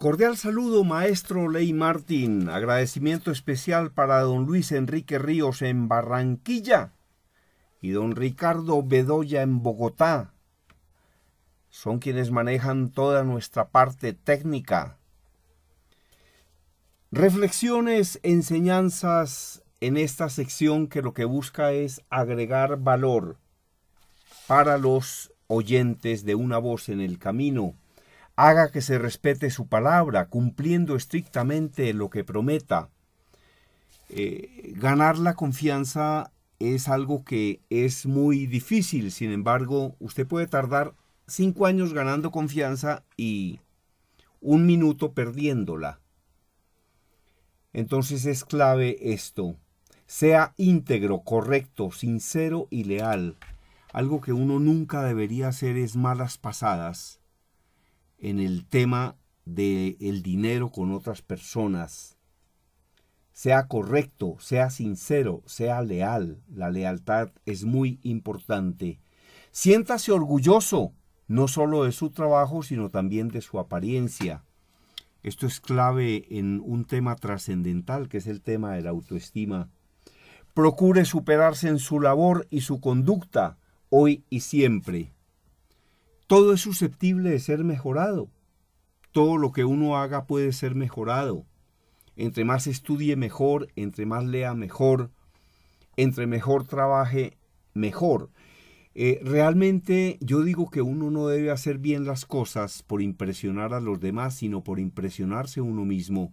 Cordial saludo, maestro Ley Martín. Agradecimiento especial para don Luis Enrique Ríos en Barranquilla y don Ricardo Bedoya en Bogotá. Son quienes manejan toda nuestra parte técnica. Reflexiones, enseñanzas en esta sección que lo que busca es agregar valor para los oyentes de una voz en el camino haga que se respete su palabra, cumpliendo estrictamente lo que prometa. Eh, ganar la confianza es algo que es muy difícil, sin embargo, usted puede tardar cinco años ganando confianza y un minuto perdiéndola. Entonces es clave esto. Sea íntegro, correcto, sincero y leal. Algo que uno nunca debería hacer es malas pasadas en el tema del el dinero con otras personas. Sea correcto, sea sincero, sea leal. La lealtad es muy importante. Siéntase orgulloso, no solo de su trabajo, sino también de su apariencia. Esto es clave en un tema trascendental, que es el tema de la autoestima. Procure superarse en su labor y su conducta, hoy y siempre. Todo es susceptible de ser mejorado. Todo lo que uno haga puede ser mejorado. Entre más estudie mejor, entre más lea mejor, entre mejor trabaje mejor. Eh, realmente yo digo que uno no debe hacer bien las cosas por impresionar a los demás, sino por impresionarse uno mismo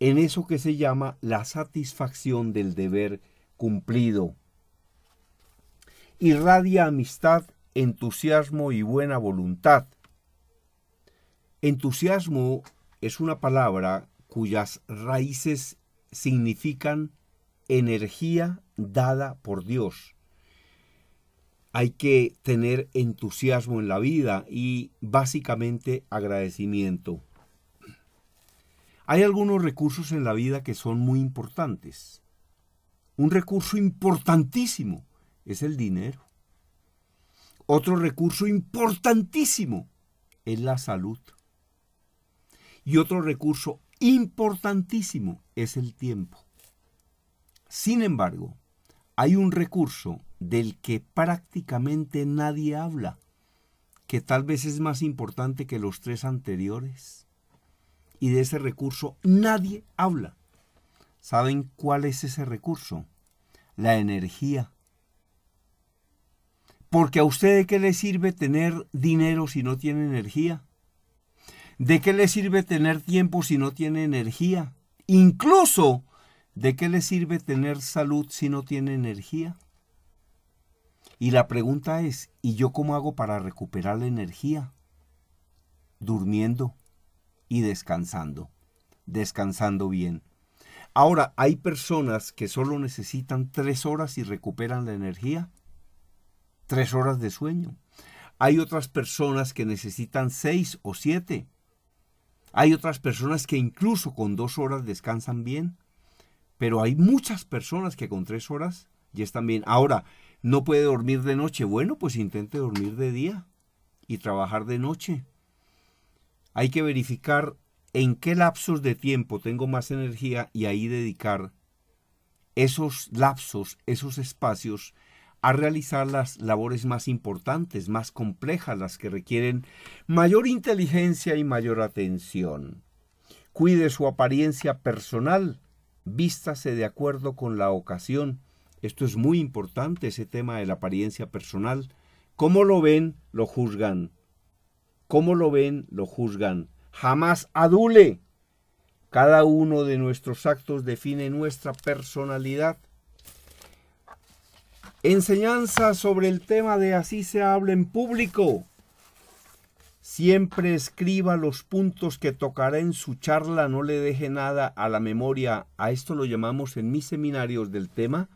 en eso que se llama la satisfacción del deber cumplido. Irradia amistad entusiasmo y buena voluntad. Entusiasmo es una palabra cuyas raíces significan energía dada por Dios. Hay que tener entusiasmo en la vida y básicamente agradecimiento. Hay algunos recursos en la vida que son muy importantes. Un recurso importantísimo es el dinero. Otro recurso importantísimo es la salud. Y otro recurso importantísimo es el tiempo. Sin embargo, hay un recurso del que prácticamente nadie habla, que tal vez es más importante que los tres anteriores. Y de ese recurso nadie habla. ¿Saben cuál es ese recurso? La energía. Porque a usted de qué le sirve tener dinero si no tiene energía. ¿De qué le sirve tener tiempo si no tiene energía? Incluso, ¿de qué le sirve tener salud si no tiene energía? Y la pregunta es, ¿y yo cómo hago para recuperar la energía? Durmiendo y descansando, descansando bien. Ahora, hay personas que solo necesitan tres horas y recuperan la energía tres horas de sueño. Hay otras personas que necesitan seis o siete. Hay otras personas que incluso con dos horas descansan bien. Pero hay muchas personas que con tres horas ya están bien. Ahora, no puede dormir de noche. Bueno, pues intente dormir de día y trabajar de noche. Hay que verificar en qué lapsos de tiempo tengo más energía y ahí dedicar esos lapsos, esos espacios a realizar las labores más importantes, más complejas, las que requieren mayor inteligencia y mayor atención. Cuide su apariencia personal, vístase de acuerdo con la ocasión. Esto es muy importante, ese tema de la apariencia personal. ¿Cómo lo ven? Lo juzgan. ¿Cómo lo ven? Lo juzgan. Jamás adule. Cada uno de nuestros actos define nuestra personalidad. Enseñanza sobre el tema de así se habla en público. Siempre escriba los puntos que tocará en su charla, no le deje nada a la memoria. A esto lo llamamos en mis seminarios del tema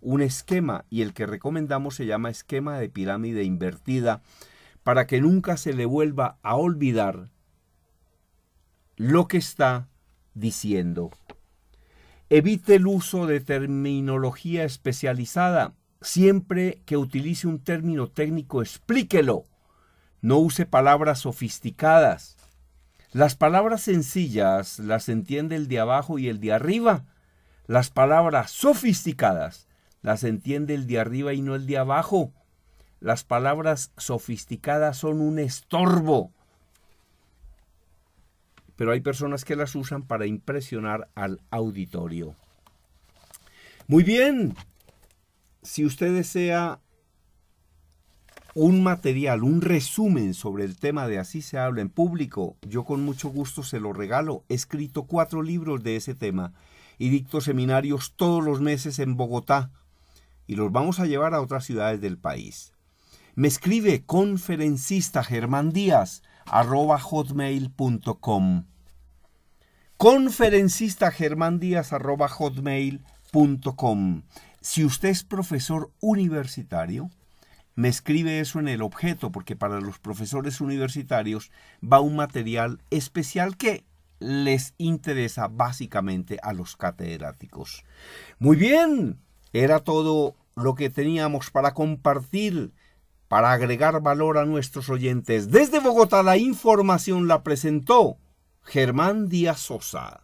un esquema y el que recomendamos se llama esquema de pirámide invertida para que nunca se le vuelva a olvidar lo que está diciendo. Evite el uso de terminología especializada Siempre que utilice un término técnico, explíquelo. No use palabras sofisticadas. Las palabras sencillas las entiende el de abajo y el de arriba. Las palabras sofisticadas las entiende el de arriba y no el de abajo. Las palabras sofisticadas son un estorbo. Pero hay personas que las usan para impresionar al auditorio. Muy bien, si usted desea un material, un resumen sobre el tema de Así se habla en público, yo con mucho gusto se lo regalo. He escrito cuatro libros de ese tema y dicto seminarios todos los meses en Bogotá y los vamos a llevar a otras ciudades del país. Me escribe conferencista Germán Díaz conferencista germán díaz si usted es profesor universitario, me escribe eso en el objeto, porque para los profesores universitarios va un material especial que les interesa básicamente a los catedráticos. Muy bien, era todo lo que teníamos para compartir, para agregar valor a nuestros oyentes. Desde Bogotá la información la presentó Germán Díaz Sosa.